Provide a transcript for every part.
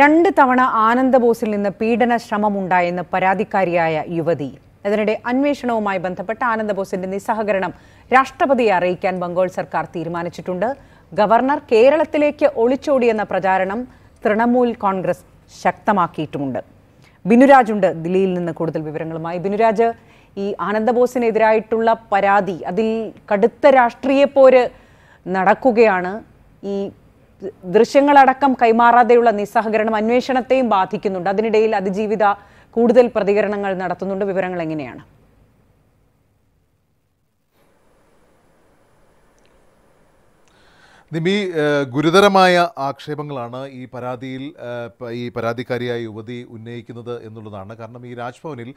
രണ്ട് തവണ ആനന്ദബോസിൽ നിന്ന് പീഡന ശ്രമമുണ്ടായെന്ന് പരാതിക്കാരിയായ യുവതി അതിനിടെ അന്വേഷണവുമായി ബന്ധപ്പെട്ട് ആനന്ദബോസിന്റെ നിസ്സഹകരണം രാഷ്ട്രപതിയെ അറിയിക്കാൻ ബംഗാൾ സർക്കാർ തീരുമാനിച്ചിട്ടുണ്ട് ഗവർണർ കേരളത്തിലേക്ക് ഒളിച്ചോടിയെന്ന പ്രചാരണം തൃണമൂൽ കോൺഗ്രസ് ശക്തമാക്കിയിട്ടുമുണ്ട് ബിനുരാജുണ്ട് ദില്ലിയിൽ നിന്ന് കൂടുതൽ വിവരങ്ങളുമായി ബിനുരാജ് ഈ ആനന്ദബോസിനെതിരായിട്ടുള്ള പരാതി അതിൽ കടുത്ത രാഷ്ട്രീയ പോര് നടക്കുകയാണ് ഈ ദൃശ്യങ്ങളടക്കം കൈമാറാതെയുള്ള നിസ്സഹകരണം അന്വേഷണത്തെയും ബാധിക്കുന്നുണ്ട് അതിനിടയിൽ അതിജീവിത കൂടുതൽ പ്രതികരണങ്ങൾ നടത്തുന്നുണ്ട് വിവരങ്ങൾ എങ്ങനെയാണ് നിമി ഗുരുതരമായ ആക്ഷേപങ്ങളാണ് ഈ പരാതിയിൽ ഈ പരാതിക്കാരിയായ യുവതി ഉന്നയിക്കുന്നത് എന്നുള്ളതാണ് കാരണം ഈ രാജ്ഭവനിൽ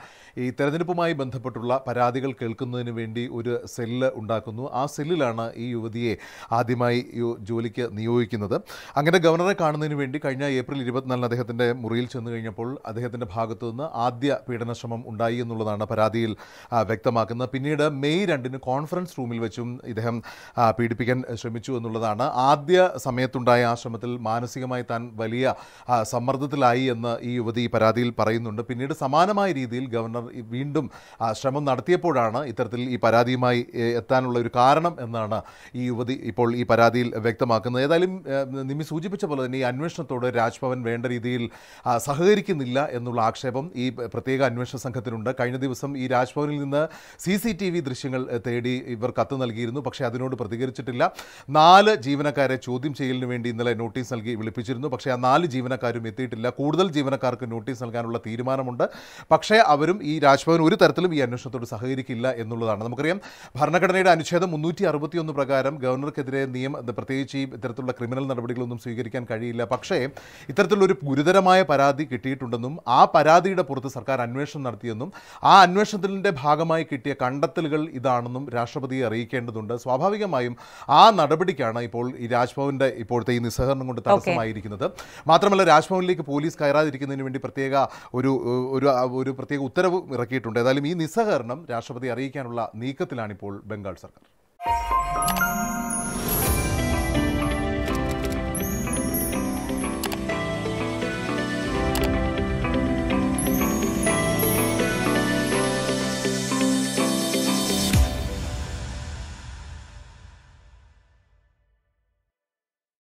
ഈ തെരഞ്ഞെടുപ്പുമായി ബന്ധപ്പെട്ടുള്ള പരാതികൾ കേൾക്കുന്നതിന് വേണ്ടി ഒരു സെല്ല് ഉണ്ടാക്കുന്നു ആ സെല്ലിലാണ് ഈ യുവതിയെ ആദ്യമായി ജോലിക്ക് നിയോഗിക്കുന്നത് അങ്ങനെ ഗവർണറെ കാണുന്നതിന് വേണ്ടി കഴിഞ്ഞ ഏപ്രിൽ ഇരുപത്തിനാലിന് അദ്ദേഹത്തിൻ്റെ മുറിയിൽ ചെന്നു കഴിഞ്ഞപ്പോൾ അദ്ദേഹത്തിൻ്റെ ഭാഗത്തു നിന്ന് ആദ്യ പീഡനശ്രമം ഉണ്ടായി എന്നുള്ളതാണ് പരാതിയിൽ വ്യക്തമാക്കുന്നത് പിന്നീട് മെയ് രണ്ടിന് കോൺഫറൻസ് റൂമിൽ വെച്ചും ഇദ്ദേഹം പീഡിപ്പിക്കാൻ ശ്രമിച്ചു എന്നുള്ളതാണ് ആദ്യ സമയത്തുണ്ടായ ആശ്രമത്തിൽ മാനസികമായി താൻ വലിയ സമ്മർദ്ദത്തിലായി എന്ന് ഈ യുവതി പരാതിയിൽ പറയുന്നുണ്ട് പിന്നീട് സമാനമായ രീതിയിൽ ഗവർണർ വീണ്ടും ശ്രമം നടത്തിയപ്പോഴാണ് ഇത്തരത്തിൽ ഈ പരാതിയുമായി എത്താനുള്ള ഒരു കാരണം എന്നാണ് ഈ യുവതി ഇപ്പോൾ ഈ പരാതിയിൽ വ്യക്തമാക്കുന്നത് ഏതായാലും നിമി സൂചിപ്പിച്ച പോലെ തന്നെ ഈ അന്വേഷണത്തോട് രാജ്ഭവൻ വേണ്ട രീതിയിൽ സഹകരിക്കുന്നില്ല എന്നുള്ള ആക്ഷേപം ഈ പ്രത്യേക അന്വേഷണ സംഘത്തിനുണ്ട് കഴിഞ്ഞ ദിവസം ഈ രാജ്ഭവനിൽ നിന്ന് സി സി ടി വി ദൃശ്യങ്ങൾ തേടി ഇവർ കത്ത് നൽകിയിരുന്നു പക്ഷേ അതിനോട് പ്രതികരിച്ചിട്ടില്ല നാല് ജീവനക്കാരെ ചോദ്യം ചെയ്യലിന് വേണ്ടി ഇന്നലെ നോട്ടീസ് നൽകി വിളിപ്പിച്ചിരുന്നു പക്ഷേ ആ നാല് ജീവനക്കാരും എത്തിയിട്ടില്ല കൂടുതൽ ജീവനക്കാർക്ക് നോട്ടീസ് നൽകാനുള്ള തീരുമാനമുണ്ട് പക്ഷേ അവരും ഈ രാജ്ഭവൻ ഒരു തരത്തിലും ഈ അന്വേഷണത്തോട് സഹകരിക്കില്ല എന്നുള്ളതാണ് നമുക്കറിയാം ഭരണഘടനയുടെ അനുച്ഛേദം മുന്നൂറ്റി അറുപത്തിയൊന്ന് പ്രകാരം ഗവർണർക്കെതിരെ നിയമം പ്രത്യേകിച്ച് ഈ ഇത്തരത്തിലുള്ള ക്രിമിനൽ നടപടികളൊന്നും സ്വീകരിക്കാൻ കഴിയില്ല പക്ഷേ ഒരു ഗുരുതരമായ പരാതി കിട്ടിയിട്ടുണ്ടെന്നും ആ പരാതിയുടെ പുറത്ത് സർക്കാർ അന്വേഷണം നടത്തിയെന്നും ആ അന്വേഷണത്തിൻ്റെ ഭാഗമായി കിട്ടിയ കണ്ടെത്തലുകൾ ഇതാണെന്നും രാഷ്ട്രപതിയെ അറിയിക്കേണ്ടതുണ്ട് സ്വാഭാവികമായും ആ നടപടിക്കാണ് ഇപ്പോൾ ഇപ്പോൾ ഈ രാജ്ഭവന്റെ ഇപ്പോഴത്തെ ഈ നിസ്സഹകരണം കൊണ്ട് തടസ്സമായിരിക്കുന്നത് മാത്രമല്ല രാജ്ഭവനിലേക്ക് പോലീസ് കയറാതിരിക്കുന്നതിന് വേണ്ടി പ്രത്യേക ഒരു ഒരു ഒരു പ്രത്യേക ഉത്തരവ് ഇറക്കിയിട്ടുണ്ട് ഏതായാലും ഈ നിസ്സഹകരണം രാഷ്ട്രപതി അറിയിക്കാനുള്ള നീക്കത്തിലാണ് ഇപ്പോൾ ബംഗാൾ സർക്കാർ